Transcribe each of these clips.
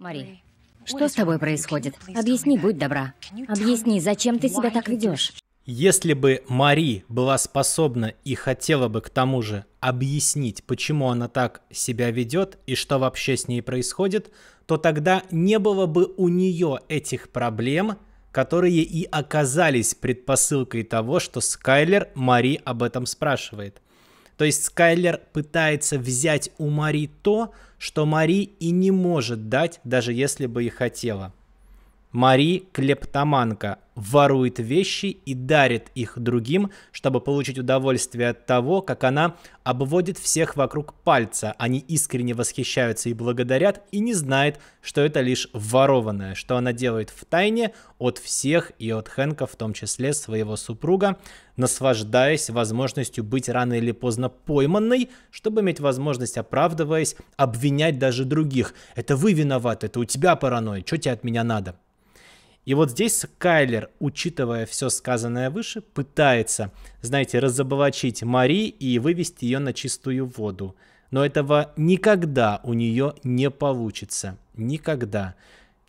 Мари, что с тобой происходит? Объясни, будь добра. Объясни, зачем ты себя так ведешь? Если бы Мари была способна и хотела бы к тому же объяснить, почему она так себя ведет и что вообще с ней происходит, то тогда не было бы у нее этих проблем, которые и оказались предпосылкой того, что Скайлер Мари об этом спрашивает. То есть Скайлер пытается взять у Мари то, что Мари и не может дать, даже если бы и хотела. Мари Клептоманка ворует вещи и дарит их другим, чтобы получить удовольствие от того, как она обводит всех вокруг пальца. Они искренне восхищаются и благодарят, и не знает, что это лишь ворованное, что она делает в тайне от всех и от Хэнка, в том числе своего супруга, наслаждаясь возможностью быть рано или поздно пойманной, чтобы иметь возможность, оправдываясь, обвинять даже других. Это вы виноваты, это у тебя паранойя, что тебе от меня надо? И вот здесь Кайлер, учитывая все сказанное выше, пытается, знаете, разоблачить Мари и вывести ее на чистую воду. Но этого никогда у нее не получится. Никогда.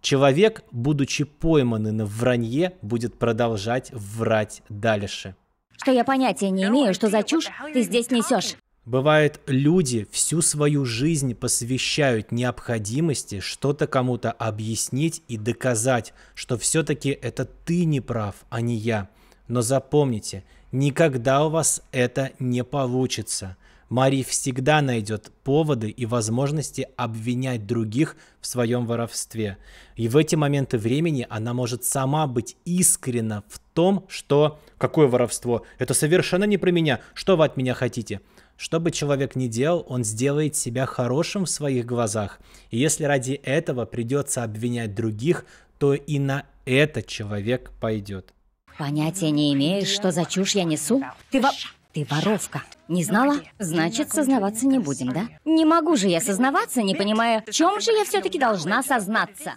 Человек, будучи пойманным в вранье, будет продолжать врать дальше. Что я понятия не имею, что за чушь ты здесь несешь. Бывает, люди всю свою жизнь посвящают необходимости что-то кому-то объяснить и доказать, что все-таки это ты не прав, а не я. Но запомните, никогда у вас это не получится. Мари всегда найдет поводы и возможности обвинять других в своем воровстве. И в эти моменты времени она может сама быть искренна в том, что «Какое воровство? Это совершенно не про меня. Что вы от меня хотите?» Что бы человек ни делал, он сделает себя хорошим в своих глазах. И если ради этого придется обвинять других, то и на это человек пойдет. Понятия не имеешь, что за чушь я несу? Ты, во... Ты воровка. Не знала? Значит, сознаваться не будем, да? Не могу же я сознаваться, не понимая, в чем же я все-таки должна сознаться.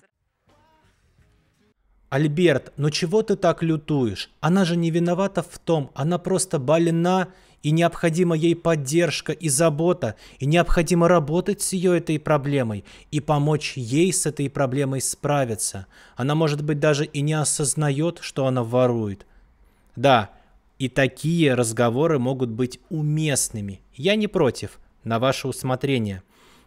Альберт, ну чего ты так лютуешь? Она же не виновата в том, она просто больна и необходима ей поддержка и забота, и необходимо работать с ее этой проблемой и помочь ей с этой проблемой справиться. Она, может быть, даже и не осознает, что она ворует. Да, и такие разговоры могут быть уместными. Я не против, на ваше усмотрение.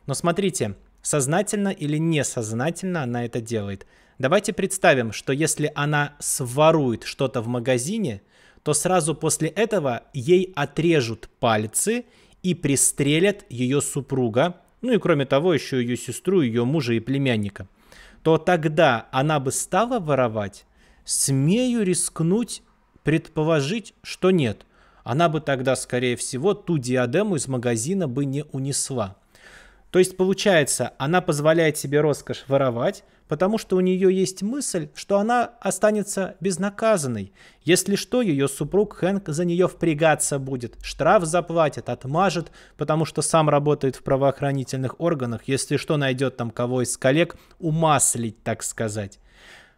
Но смотрите, сознательно или несознательно она это делает. Давайте представим, что если она сворует что-то в магазине – то сразу после этого ей отрежут пальцы и пристрелят ее супруга, ну и кроме того еще ее сестру, ее мужа и племянника, то тогда она бы стала воровать? Смею рискнуть предположить, что нет. Она бы тогда, скорее всего, ту диадему из магазина бы не унесла. То есть, получается, она позволяет себе роскошь воровать, потому что у нее есть мысль, что она останется безнаказанной. Если что, ее супруг Хэнк за нее впрягаться будет, штраф заплатит, отмажет, потому что сам работает в правоохранительных органах, если что, найдет там кого из коллег умаслить, так сказать.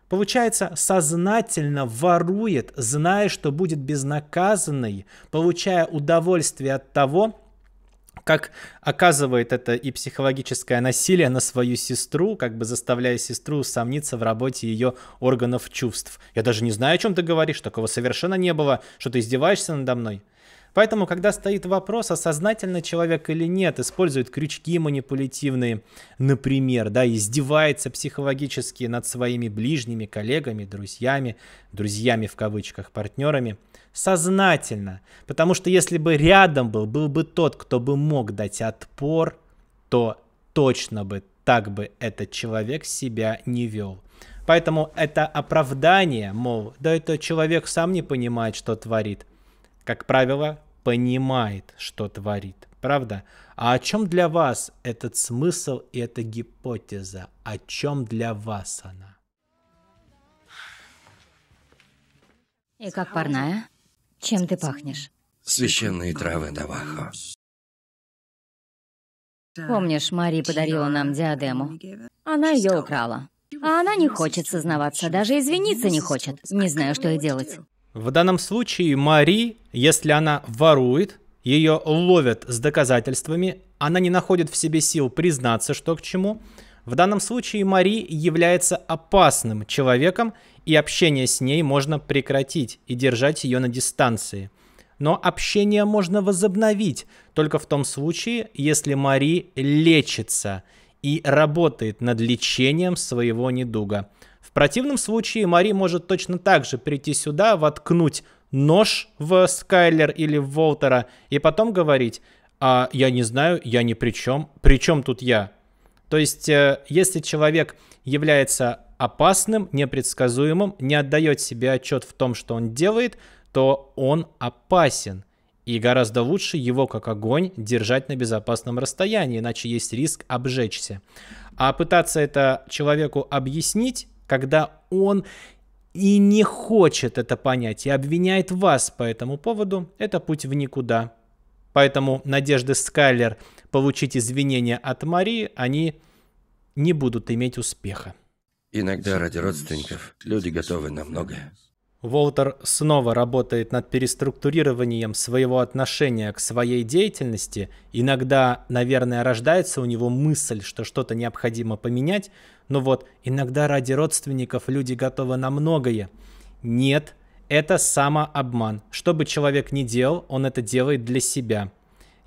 Получается, сознательно ворует, зная, что будет безнаказанной, получая удовольствие от того, как оказывает это и психологическое насилие на свою сестру, как бы заставляя сестру сомниться в работе ее органов чувств. Я даже не знаю, о чем ты говоришь, такого совершенно не было, что ты издеваешься надо мной. Поэтому, когда стоит вопрос, осознательно человек или нет, использует крючки манипулятивные, например, да, издевается психологически над своими ближними, коллегами, друзьями, друзьями в кавычках, партнерами, сознательно. Потому что если бы рядом был, был бы тот, кто бы мог дать отпор, то точно бы так бы этот человек себя не вел. Поэтому это оправдание, мол, да это человек сам не понимает, что творит как правило, понимает, что творит. Правда? А о чем для вас этот смысл и эта гипотеза? О чем для вас она? И как парная? Чем ты пахнешь? Священные травы Давахо. Помнишь, Мари подарила нам диадему? Она ее украла. А она не хочет сознаваться, даже извиниться не хочет. Не знаю, что и делать. В данном случае Мари, если она ворует, ее ловят с доказательствами, она не находит в себе сил признаться, что к чему. В данном случае Мари является опасным человеком, и общение с ней можно прекратить и держать ее на дистанции. Но общение можно возобновить только в том случае, если Мари лечится и работает над лечением своего недуга – в противном случае Мари может точно так же прийти сюда, воткнуть нож в Скайлер или в Волтера и потом говорить, а я не знаю, я ни при чем, при чем тут я? То есть, э, если человек является опасным, непредсказуемым, не отдает себе отчет в том, что он делает, то он опасен. И гораздо лучше его, как огонь, держать на безопасном расстоянии, иначе есть риск обжечься. А пытаться это человеку объяснить когда он и не хочет это понять и обвиняет вас по этому поводу, это путь в никуда. Поэтому надежды Скайлер получить извинения от Марии, они не будут иметь успеха. Иногда ради родственников люди готовы на многое. Волтер снова работает над переструктурированием своего отношения к своей деятельности. Иногда, наверное, рождается у него мысль, что что-то необходимо поменять. Но вот иногда ради родственников люди готовы на многое. Нет, это самообман. Что бы человек ни делал, он это делает для себя.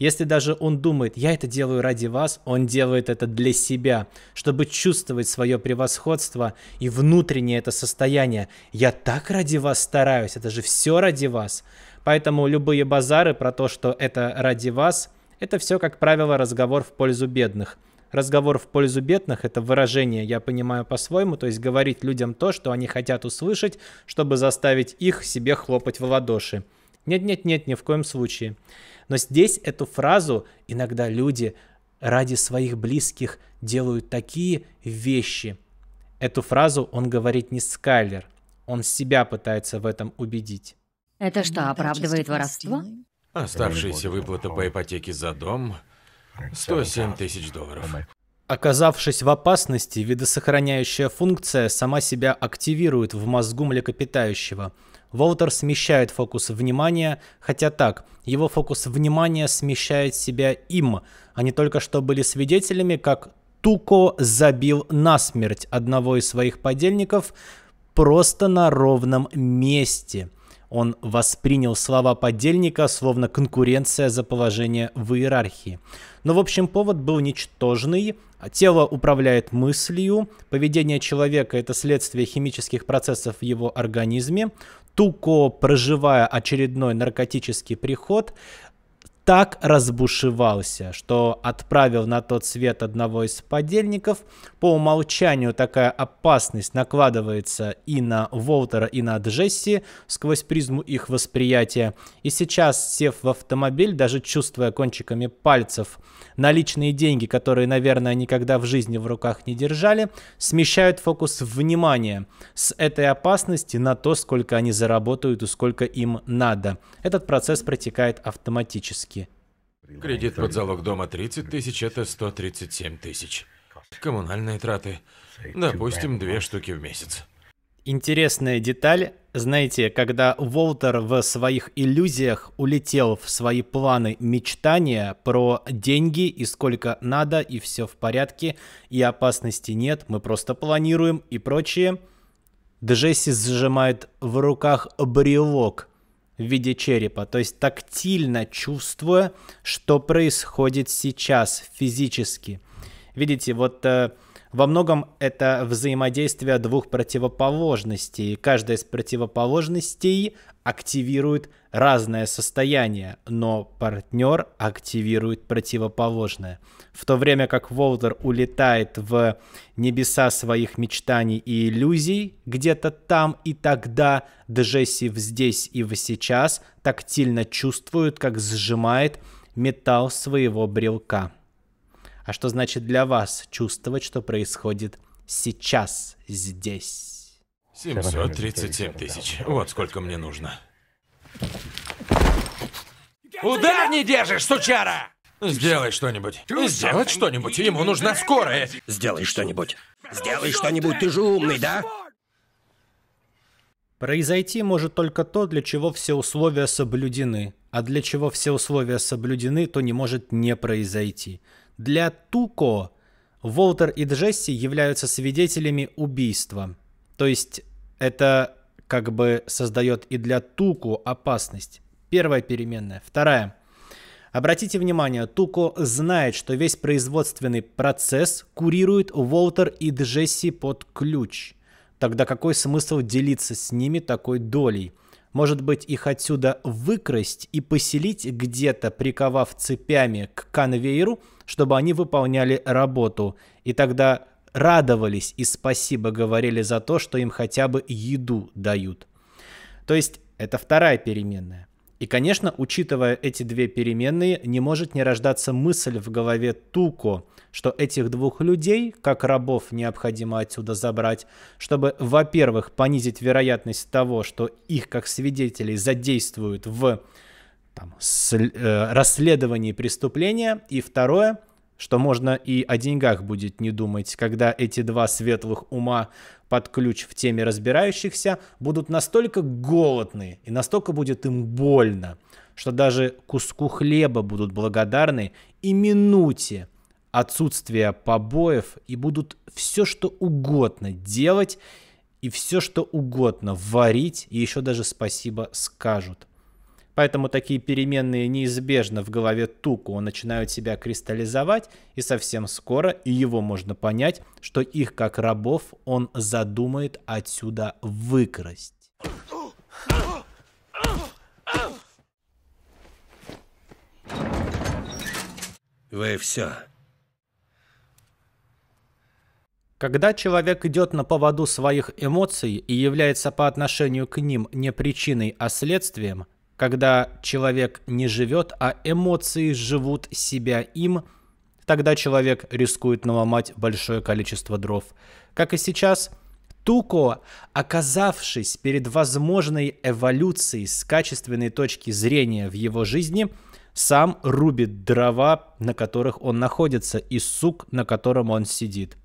Если даже он думает, я это делаю ради вас, он делает это для себя, чтобы чувствовать свое превосходство и внутреннее это состояние. Я так ради вас стараюсь, это же все ради вас. Поэтому любые базары про то, что это ради вас, это все, как правило, разговор в пользу бедных разговор в пользу бедных — это выражение, я понимаю по-своему, то есть говорить людям то, что они хотят услышать, чтобы заставить их себе хлопать в ладоши. Нет-нет-нет, ни в коем случае. Но здесь эту фразу иногда люди ради своих близких делают такие вещи. Эту фразу он говорит не Скайлер. Он себя пытается в этом убедить. Это что, оправдывает воровство? Оставшиеся выплаты по ипотеке за дом 107 тысяч долларов. Оказавшись в опасности, видосохраняющая функция сама себя активирует в мозгу млекопитающего – Волтер смещает фокус внимания, хотя так, его фокус внимания смещает себя им. Они а только что были свидетелями, как Туко забил насмерть одного из своих подельников просто на ровном месте. Он воспринял слова подельника, словно конкуренция за положение в иерархии. Но, в общем, повод был ничтожный. Тело управляет мыслью, поведение человека – это следствие химических процессов в его организме. Туко, проживая очередной наркотический приход, так разбушевался, что отправил на тот свет одного из подельников. По умолчанию такая опасность накладывается и на Волтера, и на Джесси сквозь призму их восприятия. И сейчас, сев в автомобиль, даже чувствуя кончиками пальцев наличные деньги, которые, наверное, никогда в жизни в руках не держали, смещают фокус внимания с этой опасности на то, сколько они заработают и сколько им надо. Этот процесс протекает автоматически. Кредит под залог дома 30 тысяч – это 137 тысяч. Коммунальные траты – допустим, две штуки в месяц. Интересная деталь. Знаете, когда Волтер в своих иллюзиях улетел в свои планы мечтания про деньги и сколько надо, и все в порядке, и опасности нет, мы просто планируем и прочее, Джесси сжимает в руках брелок – в виде черепа, то есть тактильно чувствуя, что происходит сейчас физически. Видите, вот э, во многом это взаимодействие двух противоположностей. Каждая из противоположностей активирует разное состояние, но партнер активирует противоположное. В то время как Волдер улетает в небеса своих мечтаний и иллюзий, где-то там и тогда Джесси здесь и в сейчас тактильно чувствует, как сжимает металл своего брелка а что значит для вас чувствовать, что происходит сейчас, здесь. 737 тысяч. Вот сколько мне нужно. Удар не держишь, сучара! Сделай что-нибудь. Сделать что-нибудь. Ему нужна скорая. Сделай что-нибудь. Сделай что-нибудь. Ты же умный, да? Произойти может только то, для чего все условия соблюдены. А для чего все условия соблюдены, то не может не произойти. Для Туко Волтер и Джесси являются свидетелями убийства. То есть это как бы создает и для Туку опасность. Первая переменная. Вторая. Обратите внимание, Туко знает, что весь производственный процесс курирует Волтер и Джесси под ключ. Тогда какой смысл делиться с ними такой долей? Может быть, их отсюда выкрасть и поселить где-то, приковав цепями к конвейеру, чтобы они выполняли работу. И тогда радовались и спасибо говорили за то, что им хотя бы еду дают. То есть это вторая переменная. И, конечно, учитывая эти две переменные, не может не рождаться мысль в голове Туко, что этих двух людей, как рабов, необходимо отсюда забрать, чтобы, во-первых, понизить вероятность того, что их как свидетелей задействуют в там, с, э, расследовании преступления, и второе, что можно и о деньгах будет не думать, когда эти два светлых ума под ключ в теме разбирающихся, будут настолько голодны и настолько будет им больно, что даже куску хлеба будут благодарны и минуте отсутствия побоев и будут все, что угодно делать и все, что угодно варить, и еще даже спасибо скажут. Поэтому такие переменные неизбежно в голове Туку начинают себя кристаллизовать, и совсем скоро и его можно понять, что их как рабов он задумает отсюда выкрасть. Вы все. Когда человек идет на поводу своих эмоций и является по отношению к ним не причиной, а следствием, когда человек не живет, а эмоции живут себя им, тогда человек рискует наломать большое количество дров. Как и сейчас, Туко, оказавшись перед возможной эволюцией с качественной точки зрения в его жизни, сам рубит дрова, на которых он находится, и сук, на котором он сидит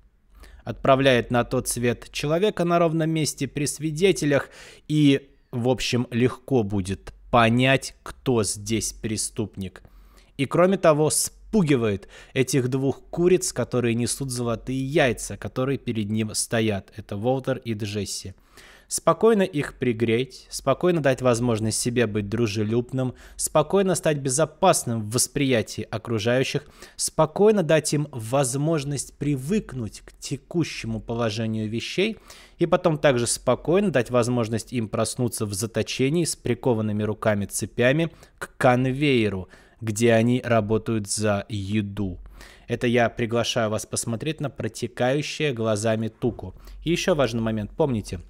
отправляет на тот свет человека на ровном месте при свидетелях и, в общем, легко будет понять, кто здесь преступник. И кроме того, спугивает этих двух куриц, которые несут золотые яйца, которые перед ним стоят. Это Волтер и Джесси спокойно их пригреть, спокойно дать возможность себе быть дружелюбным, спокойно стать безопасным в восприятии окружающих, спокойно дать им возможность привыкнуть к текущему положению вещей и потом также спокойно дать возможность им проснуться в заточении с прикованными руками цепями к конвейеру, где они работают за еду. Это я приглашаю вас посмотреть на протекающее глазами туку. И еще важный момент. Помните,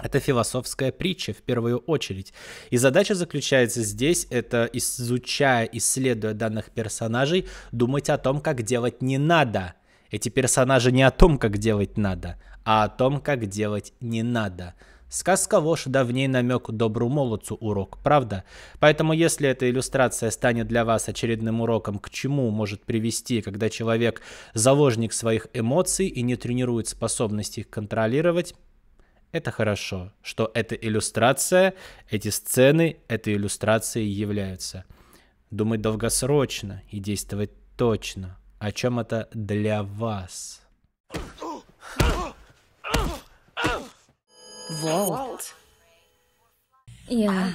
это философская притча в первую очередь. И задача заключается здесь, это изучая, исследуя данных персонажей, думать о том, как делать не надо. Эти персонажи не о том, как делать надо, а о том, как делать не надо. Сказка ложь да в ней намек добру молодцу урок, правда? Поэтому если эта иллюстрация станет для вас очередным уроком, к чему может привести, когда человек заложник своих эмоций и не тренирует способности их контролировать, это хорошо, что эта иллюстрация, эти сцены этой иллюстрацией являются. Думать долгосрочно и действовать точно. О чем это для вас? Волт. Я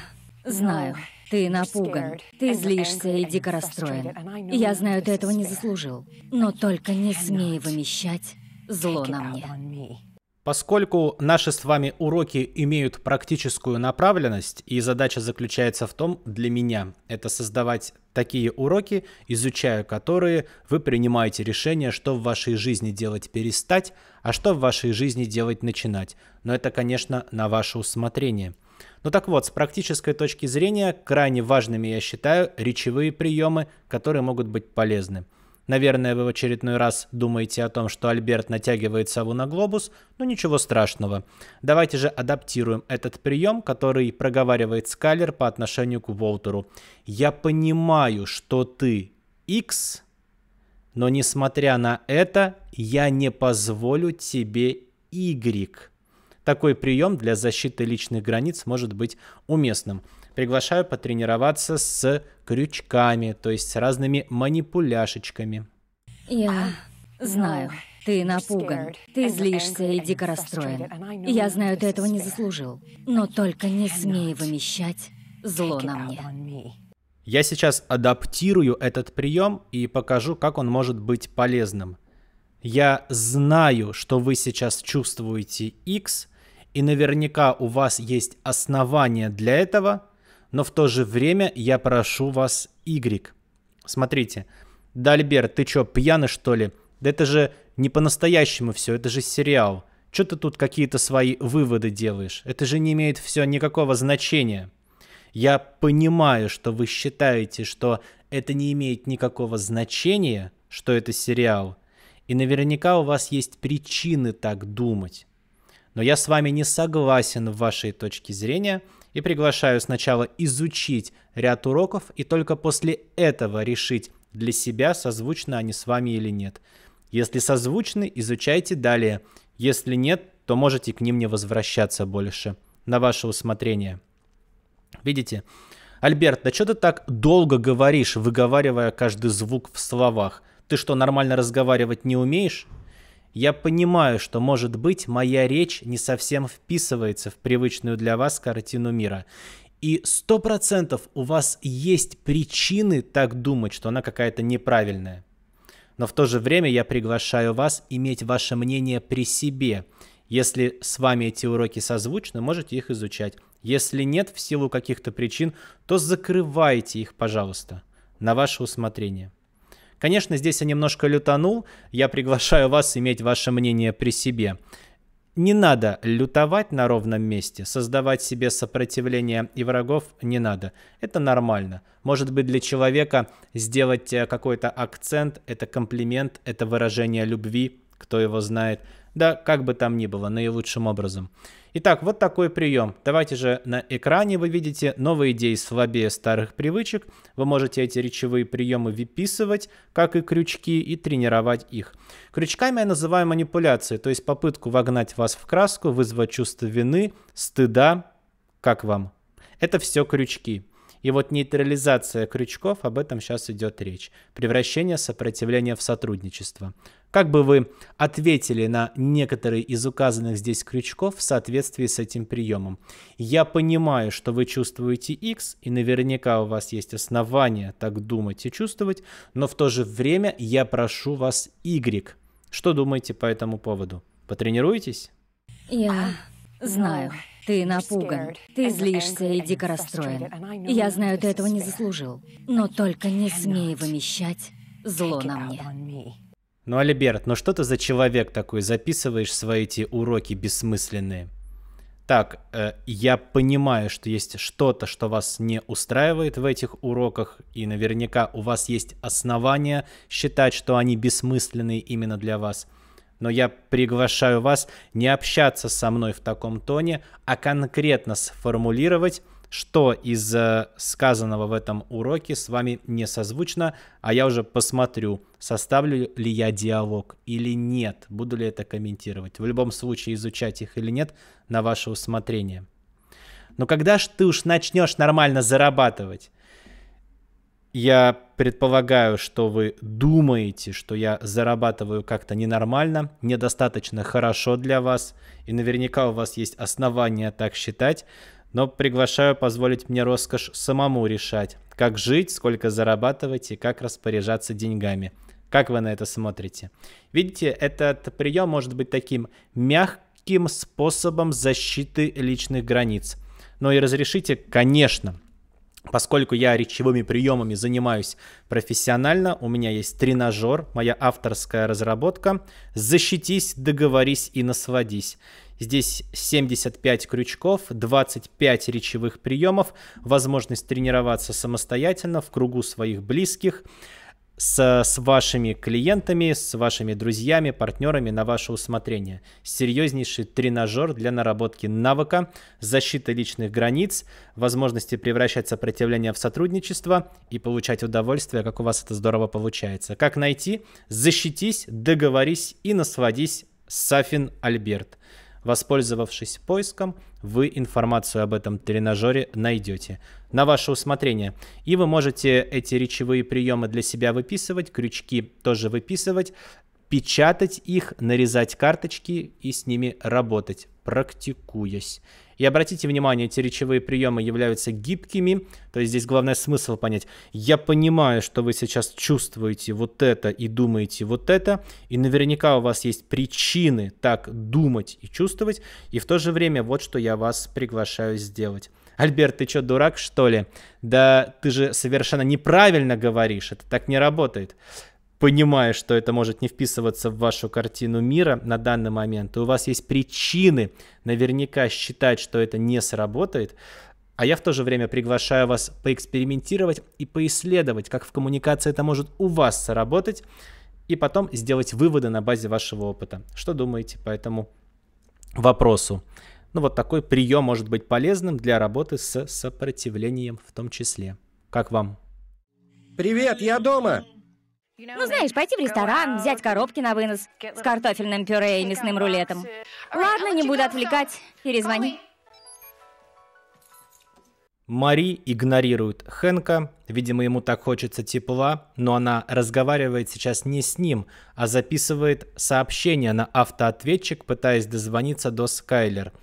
знаю, ты напуган, ты злишься и дико расстроен. Я знаю, ты этого не заслужил, но только не смей вымещать зло на мне. Поскольку наши с вами уроки имеют практическую направленность, и задача заключается в том, для меня, это создавать такие уроки, изучая которые, вы принимаете решение, что в вашей жизни делать перестать, а что в вашей жизни делать начинать. Но это, конечно, на ваше усмотрение. Ну так вот, с практической точки зрения, крайне важными я считаю речевые приемы, которые могут быть полезны. Наверное, вы в очередной раз думаете о том, что Альберт натягивает сову на глобус, но ничего страшного. Давайте же адаптируем этот прием, который проговаривает Скалер по отношению к Волтеру. «Я понимаю, что ты X, но несмотря на это, я не позволю тебе Y». Такой прием для защиты личных границ может быть уместным. Приглашаю потренироваться с крючками, то есть с разными манипуляшечками. Я а, знаю, ну, ты напуган, ты злишься и дико расстроен. Я знаю, ты этого не заслужил, но только не смей вымещать зло на мне. Я сейчас адаптирую этот прием и покажу, как он может быть полезным. Я знаю, что вы сейчас чувствуете X, и наверняка у вас есть основания для этого, но в то же время я прошу вас Y. Смотрите. Дальбер ты чё, пьяный что ли? Да это же не по-настоящему все, это же сериал. Чё ты тут какие-то свои выводы делаешь? Это же не имеет все никакого значения. Я понимаю, что вы считаете, что это не имеет никакого значения, что это сериал. И наверняка у вас есть причины так думать. Но я с вами не согласен в вашей точке зрения – и приглашаю сначала изучить ряд уроков и только после этого решить для себя, созвучны они с вами или нет. Если созвучны, изучайте далее. Если нет, то можете к ним не возвращаться больше. На ваше усмотрение. Видите? Альберт, да что ты так долго говоришь, выговаривая каждый звук в словах? Ты что, нормально разговаривать не умеешь? Я понимаю, что, может быть, моя речь не совсем вписывается в привычную для вас картину мира. И сто процентов у вас есть причины так думать, что она какая-то неправильная. Но в то же время я приглашаю вас иметь ваше мнение при себе. Если с вами эти уроки созвучны, можете их изучать. Если нет, в силу каких-то причин, то закрывайте их, пожалуйста, на ваше усмотрение. Конечно, здесь я немножко лютанул. Я приглашаю вас иметь ваше мнение при себе. Не надо лютовать на ровном месте, создавать себе сопротивление и врагов не надо. Это нормально. Может быть, для человека сделать э, какой-то акцент, это комплимент, это выражение любви, кто его знает – да, как бы там ни было, наилучшим образом. Итак, вот такой прием. Давайте же на экране вы видите новые идеи слабее старых привычек. Вы можете эти речевые приемы выписывать, как и крючки, и тренировать их. Крючками я называю манипуляции, то есть попытку вогнать вас в краску, вызвать чувство вины, стыда. Как вам? Это все крючки. И вот нейтрализация крючков, об этом сейчас идет речь. Превращение сопротивления в сотрудничество. Как бы вы ответили на некоторые из указанных здесь крючков в соответствии с этим приемом? Я понимаю, что вы чувствуете X, и наверняка у вас есть основания так думать и чувствовать, но в то же время я прошу вас Y. Что думаете по этому поводу? Потренируетесь? Я а, знаю. Ты напуган, ты злишься и дико расстроен. Я знаю, ты этого не заслужил, но только не смей вымещать зло на мне. Ну, Альберт, ну что ты за человек такой? Записываешь свои эти уроки бессмысленные. Так, э, я понимаю, что есть что-то, что вас не устраивает в этих уроках, и наверняка у вас есть основания считать, что они бессмысленные именно для вас – но я приглашаю вас не общаться со мной в таком тоне, а конкретно сформулировать, что из э, сказанного в этом уроке с вами не созвучно, а я уже посмотрю, составлю ли я диалог или нет, буду ли это комментировать. В любом случае, изучать их или нет, на ваше усмотрение. Но когда ж ты уж начнешь нормально зарабатывать? Я предполагаю, что вы думаете, что я зарабатываю как-то ненормально, недостаточно хорошо для вас, и наверняка у вас есть основания так считать, но приглашаю позволить мне роскошь самому решать, как жить, сколько зарабатывать и как распоряжаться деньгами. Как вы на это смотрите? Видите, этот прием может быть таким мягким способом защиты личных границ. Но и разрешите, конечно, Поскольку я речевыми приемами занимаюсь профессионально, у меня есть тренажер, моя авторская разработка «Защитись, договорись и насладись». Здесь 75 крючков, 25 речевых приемов, возможность тренироваться самостоятельно в кругу своих близких – с, с вашими клиентами, с вашими друзьями, партнерами на ваше усмотрение. Серьезнейший тренажер для наработки навыка, защиты личных границ, возможности превращать сопротивление в сотрудничество и получать удовольствие, как у вас это здорово получается. Как найти? Защитись, договорись и насладись. Сафин Альберт. Воспользовавшись поиском, вы информацию об этом тренажере найдете. На ваше усмотрение. И вы можете эти речевые приемы для себя выписывать, крючки тоже выписывать, печатать их, нарезать карточки и с ними работать, практикуясь. И обратите внимание, эти речевые приемы являются гибкими, то есть здесь главное смысл понять. Я понимаю, что вы сейчас чувствуете вот это и думаете вот это, и наверняка у вас есть причины так думать и чувствовать, и в то же время вот что я вас приглашаю сделать. Альберт, ты что, дурак, что ли? Да ты же совершенно неправильно говоришь, это так не работает понимая, что это может не вписываться в вашу картину мира на данный момент, и у вас есть причины наверняка считать, что это не сработает, а я в то же время приглашаю вас поэкспериментировать и поисследовать, как в коммуникации это может у вас сработать, и потом сделать выводы на базе вашего опыта. Что думаете по этому вопросу? Ну вот такой прием может быть полезным для работы с сопротивлением в том числе. Как вам? Привет, я дома! Ну, знаешь, пойти в ресторан, взять коробки на вынос с картофельным пюре и мясным рулетом. Ладно, не буду отвлекать. Перезвони. Мари игнорирует Хенка, видимо, ему так хочется тепла, но она разговаривает сейчас не с ним, а записывает сообщение на автоответчик, пытаясь дозвониться до Скайлер.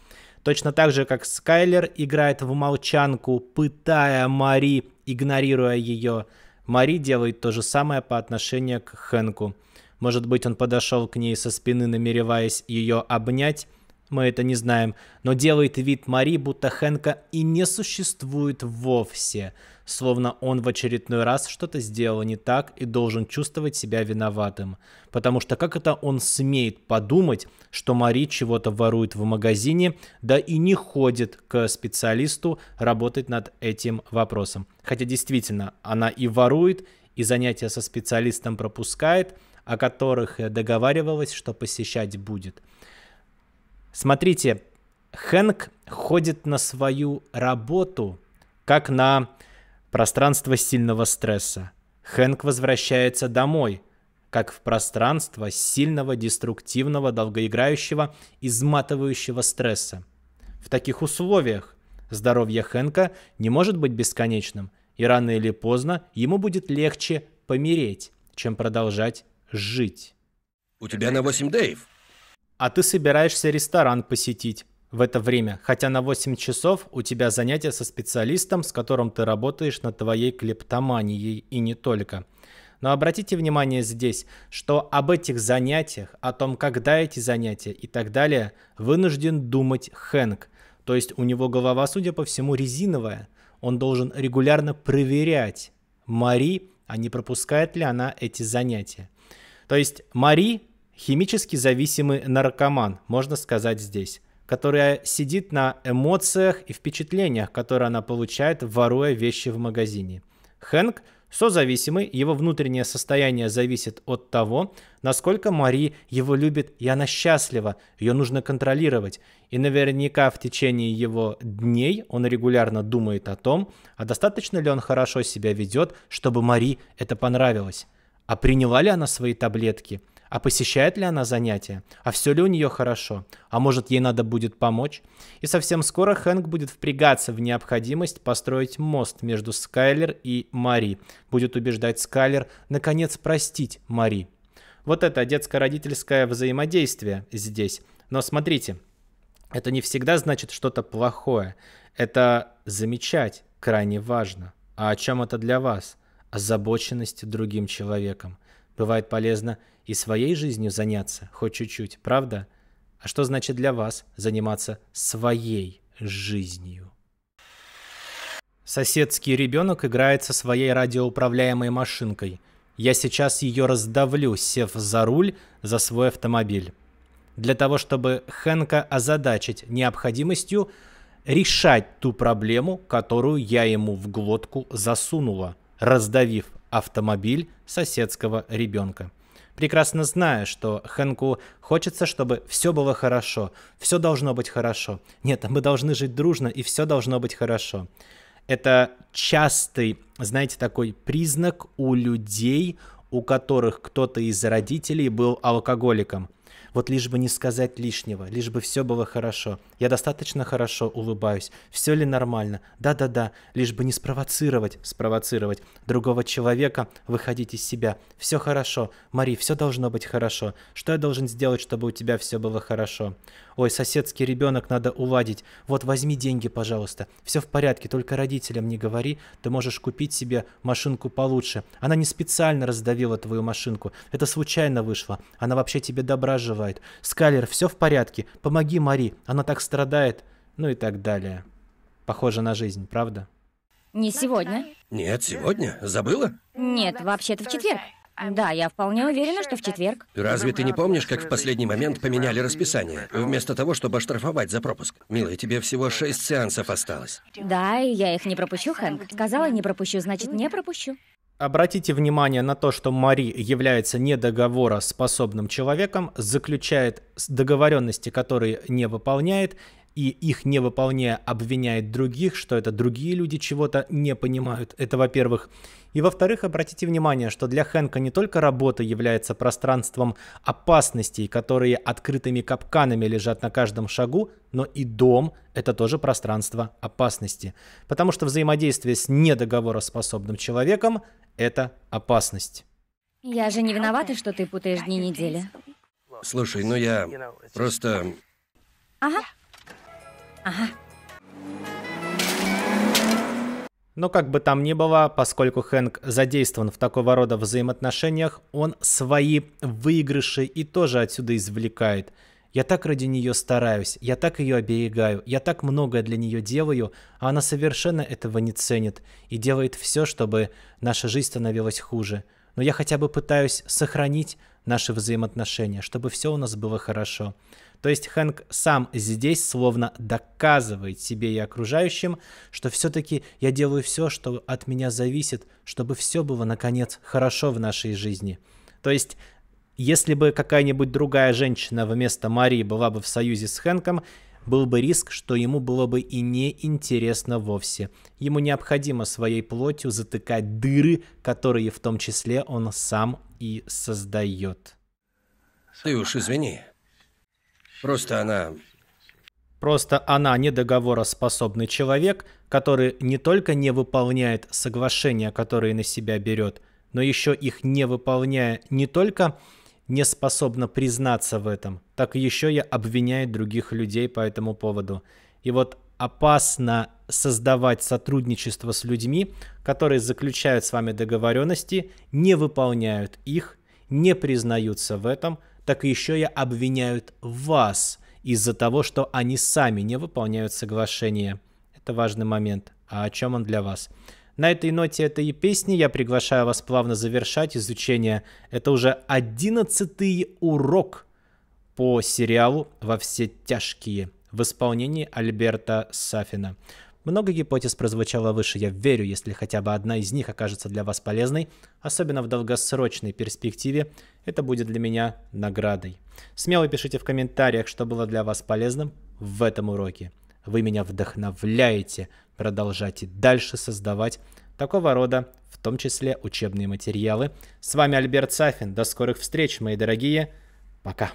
Точно так же, как Скайлер играет в молчанку, пытая Мари, игнорируя ее. Мари делает то же самое по отношению к Хэнку. Может быть, он подошел к ней со спины, намереваясь ее обнять? Мы это не знаем. Но делает вид Мари, будто Хэнка и не существует вовсе словно он в очередной раз что-то сделал не так и должен чувствовать себя виноватым. Потому что как это он смеет подумать, что Мари чего-то ворует в магазине, да и не ходит к специалисту работать над этим вопросом. Хотя действительно, она и ворует, и занятия со специалистом пропускает, о которых договаривалась, что посещать будет. Смотрите, Хэнк ходит на свою работу, как на Пространство сильного стресса. Хэнк возвращается домой, как в пространство сильного, деструктивного, долгоиграющего, изматывающего стресса. В таких условиях здоровье Хэнка не может быть бесконечным, и рано или поздно ему будет легче помереть, чем продолжать жить. У тебя на 8 Дэйв. А ты собираешься ресторан посетить, в это время, хотя на 8 часов у тебя занятия со специалистом, с которым ты работаешь над твоей клептоманией и не только. Но обратите внимание здесь, что об этих занятиях, о том, когда эти занятия и так далее, вынужден думать Хэнк. То есть у него голова, судя по всему, резиновая. Он должен регулярно проверять Мари, а не пропускает ли она эти занятия. То есть Мари химически зависимый наркоман, можно сказать здесь которая сидит на эмоциях и впечатлениях, которые она получает, воруя вещи в магазине. Хэнк созависимый, его внутреннее состояние зависит от того, насколько Мари его любит, и она счастлива, ее нужно контролировать. И наверняка в течение его дней он регулярно думает о том, а достаточно ли он хорошо себя ведет, чтобы Мари это понравилось. А приняла ли она свои таблетки? А посещает ли она занятия? А все ли у нее хорошо? А может, ей надо будет помочь? И совсем скоро Хэнк будет впрягаться в необходимость построить мост между Скайлер и Мари. Будет убеждать Скайлер, наконец, простить Мари. Вот это детско-родительское взаимодействие здесь. Но смотрите, это не всегда значит что-то плохое. Это замечать крайне важно. А о чем это для вас? Озабоченность другим человеком – Бывает полезно и своей жизнью заняться, хоть чуть-чуть, правда? А что значит для вас заниматься своей жизнью? Соседский ребенок играет со своей радиоуправляемой машинкой. Я сейчас ее раздавлю, сев за руль за свой автомобиль. Для того, чтобы Хэнка озадачить необходимостью решать ту проблему, которую я ему в глотку засунула, раздавив автомобиль соседского ребенка. Прекрасно зная, что Хэнку хочется, чтобы все было хорошо, все должно быть хорошо. Нет, мы должны жить дружно, и все должно быть хорошо. Это частый, знаете, такой признак у людей, у которых кто-то из родителей был алкоголиком – вот лишь бы не сказать лишнего, лишь бы все было хорошо. Я достаточно хорошо улыбаюсь. Все ли нормально? Да-да-да, лишь бы не спровоцировать, спровоцировать другого человека, выходить из себя. Все хорошо. Мари, все должно быть хорошо. Что я должен сделать, чтобы у тебя все было хорошо? Ой, соседский ребенок надо уладить. Вот возьми деньги, пожалуйста. Все в порядке, только родителям не говори. Ты можешь купить себе машинку получше. Она не специально раздавила твою машинку. Это случайно вышло. Она вообще тебе добра жила вызывает. «Скайлер, все в порядке. Помоги Мари, она так страдает». Ну и так далее. Похоже на жизнь, правда? Не сегодня. Нет, сегодня? Забыла? Нет, вообще-то в четверг. Да, я вполне уверена, что в четверг. Разве ты не помнишь, как в последний момент поменяли расписание, вместо того, чтобы оштрафовать за пропуск? Милая, тебе всего шесть сеансов осталось. Да, и я их не пропущу, Хэнк. Сказала, не пропущу, значит, не пропущу. Обратите внимание на то, что Мари является недоговороспособным человеком, заключает договоренности, которые не выполняет, и их не выполняя обвиняет других, что это другие люди чего-то не понимают. Это во-первых. И во-вторых, обратите внимание, что для Хэнка не только работа является пространством опасностей, которые открытыми капканами лежат на каждом шагу, но и дом — это тоже пространство опасности. Потому что взаимодействие с недоговороспособным человеком это опасность. Я же не виновата, что ты путаешь дни недели. Слушай, ну я просто... Ага. Ага. Но как бы там ни было, поскольку Хэнк задействован в такого рода взаимоотношениях, он свои выигрыши и тоже отсюда извлекает – я так ради нее стараюсь, я так ее оберегаю, я так многое для нее делаю, а она совершенно этого не ценит и делает все, чтобы наша жизнь становилась хуже. Но я хотя бы пытаюсь сохранить наши взаимоотношения, чтобы все у нас было хорошо. То есть Хэнк сам здесь словно доказывает себе и окружающим, что все-таки я делаю все, что от меня зависит, чтобы все было, наконец, хорошо в нашей жизни. То есть если бы какая-нибудь другая женщина вместо Марии была бы в союзе с Хэнком, был бы риск, что ему было бы и неинтересно вовсе. Ему необходимо своей плотью затыкать дыры, которые в том числе он сам и создает. Ты уж извини. Просто она... Просто она недоговороспособный человек, который не только не выполняет соглашения, которые на себя берет, но еще их не выполняя не только не способна признаться в этом, так еще я обвиняю других людей по этому поводу. И вот опасно создавать сотрудничество с людьми, которые заключают с вами договоренности, не выполняют их, не признаются в этом, так еще я обвиняют вас из-за того, что они сами не выполняют соглашение. Это важный момент. А о чем он для вас? На этой ноте этой песни я приглашаю вас плавно завершать изучение. Это уже одиннадцатый урок по сериалу «Во все тяжкие» в исполнении Альберта Сафина. Много гипотез прозвучало выше, я верю, если хотя бы одна из них окажется для вас полезной, особенно в долгосрочной перспективе, это будет для меня наградой. Смело пишите в комментариях, что было для вас полезным в этом уроке. Вы меня вдохновляете продолжать и дальше создавать такого рода, в том числе учебные материалы. С вами Альберт Сафин. До скорых встреч, мои дорогие. Пока.